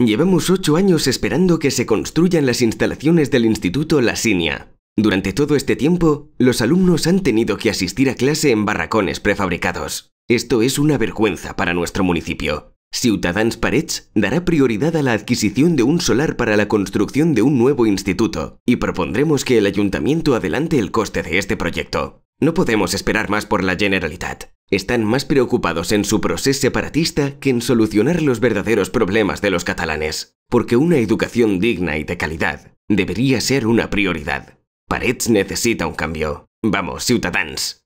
Llevamos ocho años esperando que se construyan las instalaciones del Instituto Lasinia. Durante todo este tiempo, los alumnos han tenido que asistir a clase en barracones prefabricados. Esto es una vergüenza para nuestro municipio. Ciudadans Parets dará prioridad a la adquisición de un solar para la construcción de un nuevo instituto y propondremos que el ayuntamiento adelante el coste de este proyecto. No podemos esperar más por la Generalitat están más preocupados en su proceso separatista que en solucionar los verdaderos problemas de los catalanes, porque una educación digna y de calidad debería ser una prioridad. Parets necesita un cambio. Vamos, ciutadans,